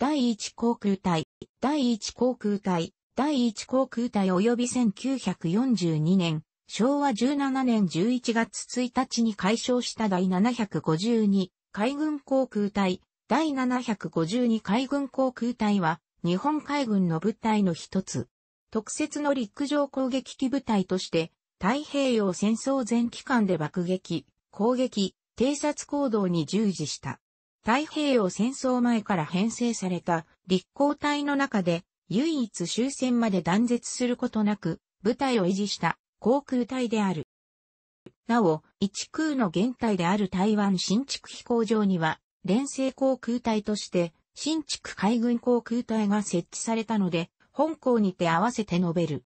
第1航空隊、第1航空隊、第1航空隊及び1942年、昭和17年11月1日に解消した第752海軍航空隊、第752海軍航空隊は、日本海軍の部隊の一つ。特設の陸上攻撃機部隊として、太平洋戦争全期間で爆撃、攻撃、偵察行動に従事した。太平洋戦争前から編成された立交隊の中で唯一終戦まで断絶することなく部隊を維持した航空隊である。なお、一空の現隊である台湾新築飛行場には、連成航空隊として新築海軍航空隊が設置されたので、本校にて合わせて述べる。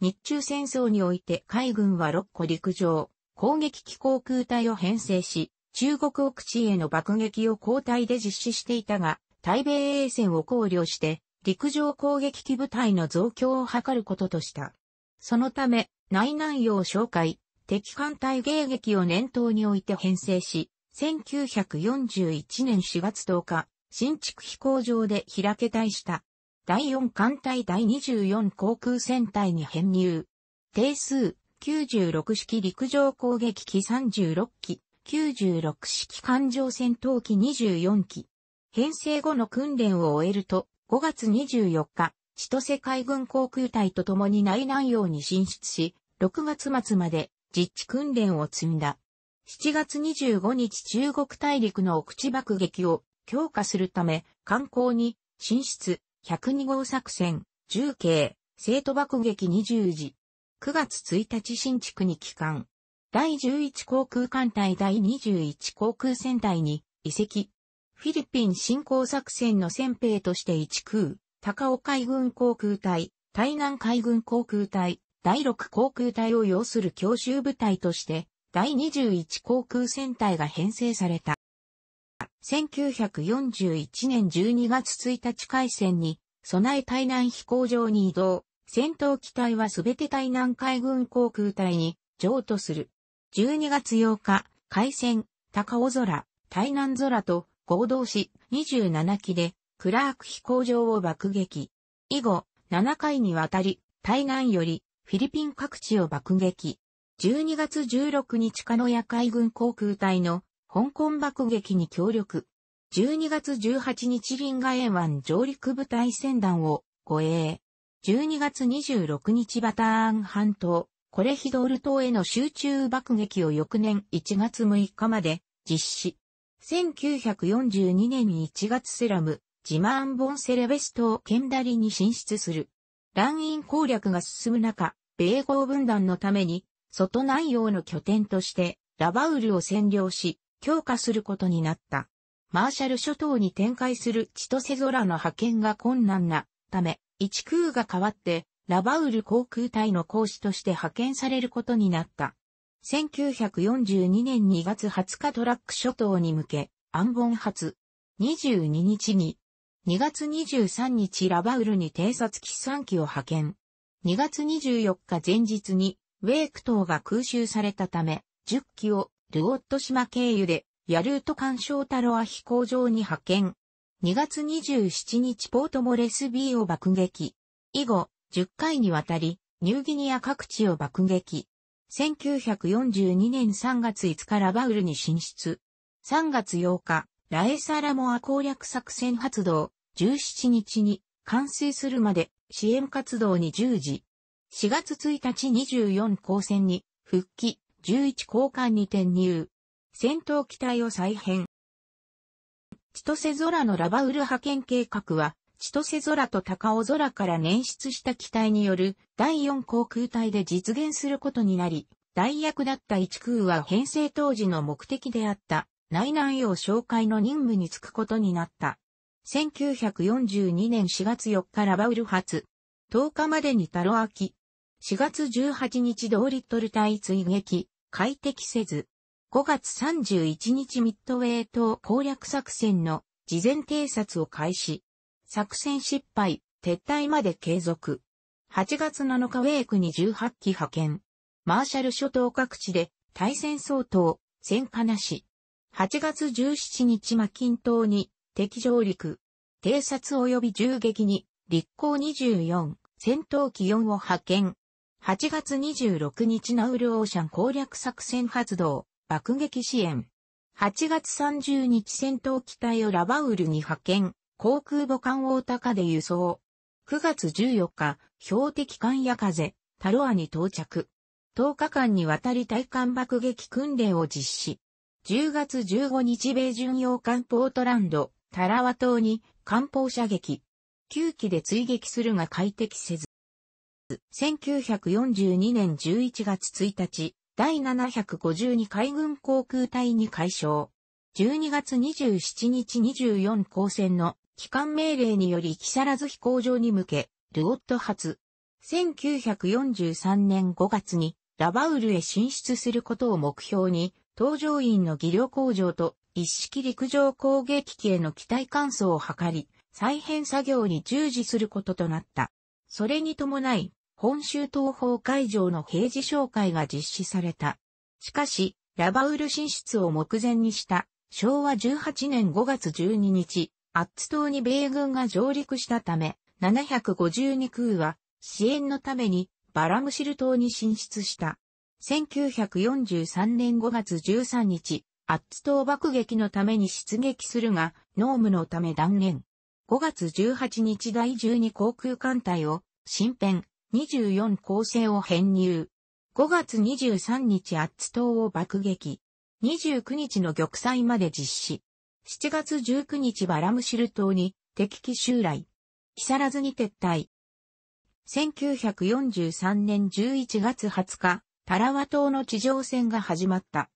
日中戦争において海軍は6個陸上、攻撃機航空隊を編成し、中国奥地への爆撃を交代で実施していたが、台米衛戦を考慮して、陸上攻撃機部隊の増強を図ることとした。そのため、内南洋紹介、敵艦隊迎撃を念頭において編成し、1941年4月10日、新築飛行場で開け隊した。第4艦隊第24航空戦隊に編入。定数96式陸上攻撃機36機、96式艦上戦闘機24機。編成後の訓練を終えると、5月24日、千歳海軍航空隊と共に内南洋に進出し、6月末まで実地訓練を積んだ。7月25日中国大陸の奥地爆撃を強化するため、観光に進出102号作戦、重慶、生徒爆撃20時。9月1日新築に帰還。第11航空艦隊第21航空戦隊に移籍。フィリピン侵攻作戦の先兵として一空、高尾海軍航空隊、台南海軍航空隊、第6航空隊を要する教習部隊として、第21航空戦隊が編成された。1941年12月1日海戦に、備え台南飛行場に移動、戦闘機体はすべて台南海軍航空隊に譲渡する。12月8日、海戦、高尾空、台南空と合同し27機でクラーク飛行場を爆撃。以後、7回にわたり、台南よりフィリピン各地を爆撃。12月16日カノヤ海軍航空隊の香港爆撃に協力。12月18日リンガワ湾上陸部隊船団を護衛。12月26日バターン半島コレヒドール島への集中爆撃を翌年1月6日まで実施。1942年に1月セラム、ジマーン・ボン・セレベス島ケンダリに進出する。乱印攻略が進む中、米豪分断のために、外内洋の拠点として、ラバウルを占領し、強化することになった。マーシャル諸島に展開する千歳空の派遣が困難なため、一空が変わってラバウル航空隊の講師として派遣されることになった。1942年2月20日トラック諸島に向け、アンボン発。22日に、2月23日ラバウルに偵察機3機を派遣。2月24日前日に、ウェーク島が空襲されたため、10機をルオット島経由で、ヤルート干渉タロア飛行場に派遣。2月27日ポートモレスビーを爆撃。以後、10回にわたり、ニューギニア各地を爆撃。1942年3月5日ラバウルに進出。3月8日、ラエサラモア攻略作戦発動。17日に完成するまで支援活動に従事。4月1日24高戦に復帰、11交換に転入。戦闘機体を再編。千歳空のラバウル派遣計画は千歳空と高尾空から捻出した機体による第四航空隊で実現することになり、代役だった一空は編成当時の目的であった内南洋紹介の任務に就くことになった。1942年4月4日ラバウル発。10日までに太郎アキ。4月18日同リットル隊追撃、快適せず。5月31日ミッドウェー島攻略作戦の事前偵察を開始。作戦失敗、撤退まで継続。8月7日ウェークに18機派遣。マーシャル諸島各地で対戦相当、戦果なし。8月17日マキン島に敵上陸。偵察及び銃撃に立候24、戦闘機4を派遣。8月26日ナウルオーシャン攻略作戦発動、爆撃支援。8月30日戦闘機隊をラバウルに派遣。航空母艦大高で輸送。9月14日、標的艦や風、タロアに到着。10日間にわたり対艦爆撃訓練を実施。10月15日米巡洋艦ポートランド、タラワ島に艦砲射撃。9機で追撃するが快適せず。1942年11月1日、第752海軍航空隊に解消。12月27日24航専の機関命令により木更津飛行場に向け、ルオット発。1943年5月にラバウルへ進出することを目標に、搭乗員の技量工場と一式陸上攻撃機への機体乾燥を図り、再編作業に従事することとなった。それに伴い、本州東方会場の平時紹介が実施された。しかし、ラバウル進出を目前にした昭和18年5月12日、アッツ島に米軍が上陸したため、752空は支援のためにバラムシル島に進出した。1943年5月13日、アッツ島爆撃のために出撃するが、ノームのため断念。5月18日第12航空艦隊を新編24構成を編入。5月23日アッツ島を爆撃。29日の玉砕まで実施。7月19日はラムシル島に敵機襲来。木更津に撤退。1943年11月20日、タラワ島の地上戦が始まった。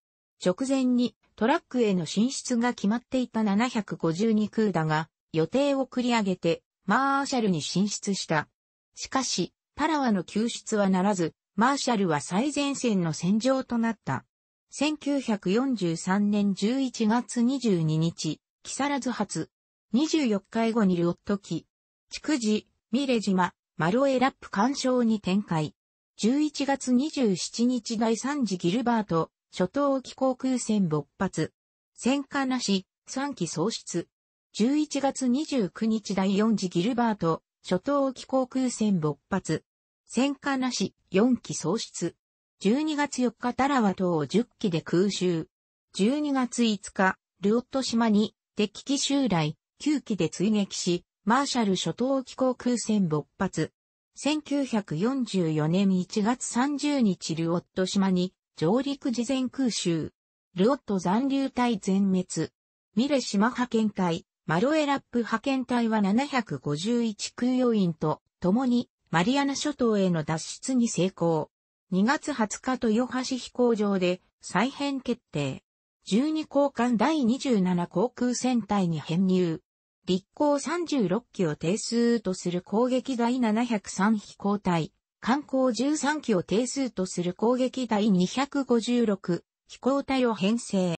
直前にトラックへの進出が決まっていた752空だが、予定を繰り上げて、マーシャルに進出した。しかし、タラワの救出はならず、マーシャルは最前線の戦場となった。1943年11月22日、木更津発。24日後にルオット機。築地、ミレ島、マロエラップ干渉に展開。11月27日第3次ギルバート、諸島沖航空船勃発。戦火なし、3機喪失。11月29日第4次ギルバート、諸島沖航空船勃発。戦火なし、4機喪失。12月4日タラワ島を10機で空襲。12月5日、ルオット島に敵機襲来、9機で追撃し、マーシャル諸島機構空戦勃発。1944年1月30日ルオット島に上陸事前空襲。ルオット残留隊全滅。ミレ島派遣隊、マロエラップ派遣隊は751空要員と共にマリアナ諸島への脱出に成功。2月20日豊橋飛行場で再編決定。12交換第27航空戦隊に編入。立航36機を定数とする攻撃第703飛行隊。観光13機を定数とする攻撃第256飛行隊を編成。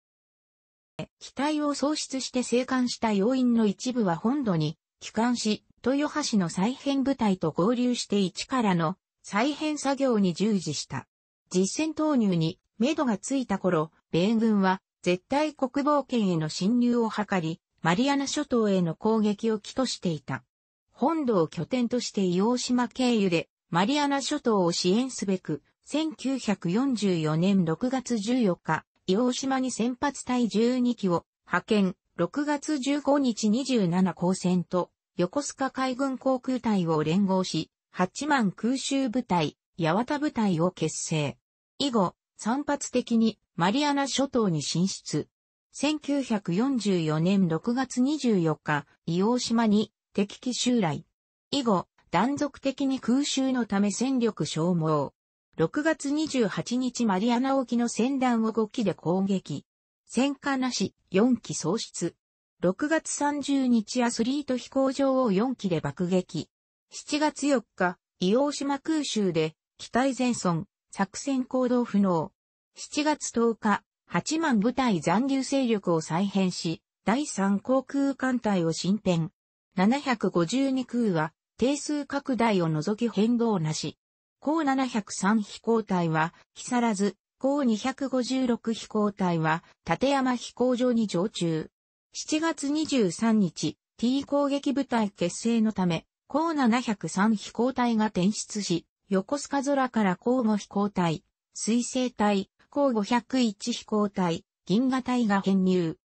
機体を喪失して生還した要因の一部は本土に帰還し、豊橋の再編部隊と合流して一からの再編作業に従事した。実戦投入に、目処がついた頃、米軍は、絶対国防圏への侵入を図り、マリアナ諸島への攻撃を起としていた。本土を拠点として伊黄島経由で、マリアナ諸島を支援すべく、1944年6月14日、伊黄島に先発隊12機を派遣、6月15日27高専と横須賀海軍航空隊を連合し、八万空襲部隊、八幡部隊を結成。以後、散発的にマリアナ諸島に進出。1944年6月24日、伊黄島に敵機襲来。以後、断続的に空襲のため戦力消耗。6月28日マリアナ沖の船団を5機で攻撃。戦火なし4機喪失。6月30日アスリート飛行場を4機で爆撃。7月4日、伊黄島空襲で、機体全損、作戦行動不能。7月10日、8万部隊残留勢力を再編し、第3航空艦隊を進編。752空は、定数拡大を除き変動なし。高703飛行隊は、木更津、高256飛行隊は、立山飛行場に常駐。7月23日、T 攻撃部隊結成のため、高703飛行隊が転出し、横須賀空から高5飛行隊、水星隊、高501飛行隊、銀河隊が編入。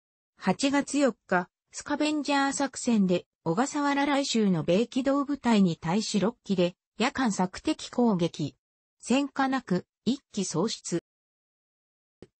8月4日、スカベンジャー作戦で、小笠原来州の米機動部隊に対し6機で、夜間索敵攻撃。戦火なく、1機喪失。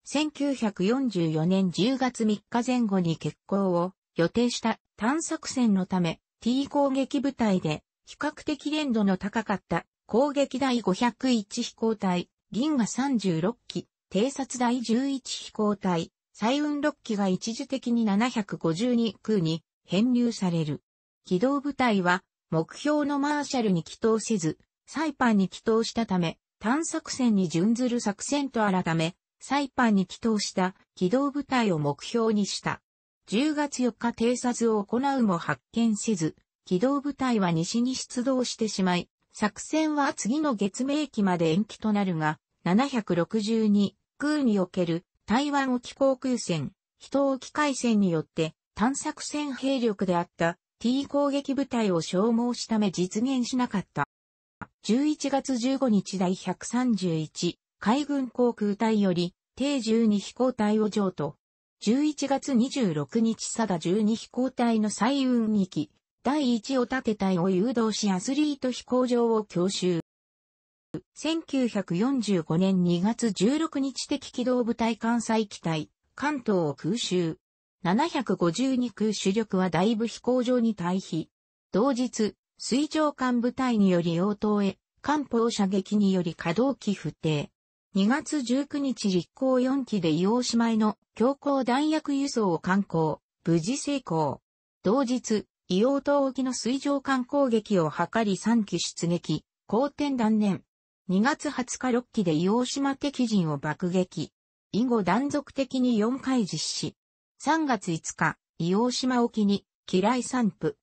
1944年10月3日前後に決行を予定した探索船のため、T 攻撃部隊で、比較的練度の高かった攻撃第501飛行隊、銀河36機、偵察第11飛行隊、彩雲6機が一時的に752空に編入される。機動部隊は目標のマーシャルに祈祷せず、サイパンに祈祷したため、単作戦に準ずる作戦と改め、サイパンに祈祷した機動部隊を目標にした。10月4日偵察を行うも発見せず、機動部隊は西に出動してしまい、作戦は次の月明期まで延期となるが、762空における台湾沖航空戦、人沖海戦によって探索戦兵力であった T 攻撃部隊を消耗しため実現しなかった。11月15日第131海軍航空隊より、定12飛行隊を譲渡、11月26日佐賀12飛行隊の最運2機、第1を立て隊を誘導しアスリート飛行場を強襲。1945年2月16日的機動部隊関西機体、関東を空襲。752空主力は大部飛行場に退避。同日、水上艦部隊により応答へ、艦砲射撃により可動機不定。2月19日立港4機で伊王姉妹の強行弾薬輸送を観光、無事成功。同日、伊王島沖の水上艦攻撃を図り3機出撃、好転断念。2月20日6機で伊王島敵陣を爆撃。以後断続的に4回実施。3月5日、伊王島沖に、機雷散布。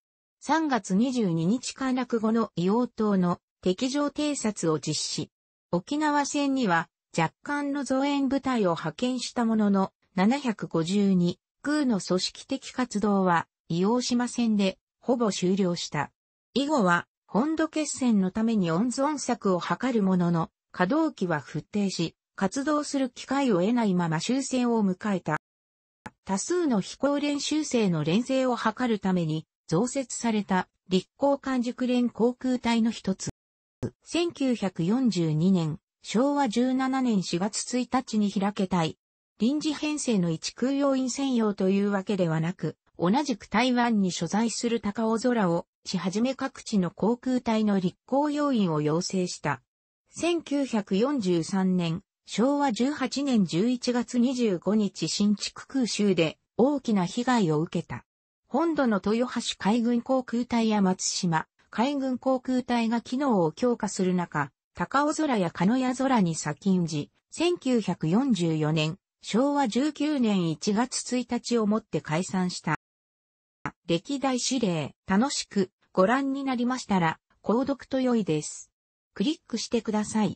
3月22日陥落後の伊王島の敵情偵察を実施。沖縄戦には若干の増援部隊を派遣したものの、752、空の組織的活動は、利用しませんで、ほぼ終了した。以後は、本土決戦のために温存策を図るものの、稼働期は不定し、活動する機会を得ないまま終戦を迎えた。多数の飛行練習生の連成を図るために、増設された、立候完熟練航空隊の一つ。1942年、昭和17年4月1日に開けたい。臨時編成の一空要員専用というわけではなく、同じく台湾に所在する高尾空を、しはじめ各地の航空隊の立候要員を要請した。1943年、昭和18年11月25日新築空襲で大きな被害を受けた。本土の豊橋海軍航空隊や松島海軍航空隊が機能を強化する中、高尾空や鹿屋空に先んじ、1944年、昭和19年1月1日をもって解散した。歴代指令、楽しくご覧になりましたら、購読と良いです。クリックしてください。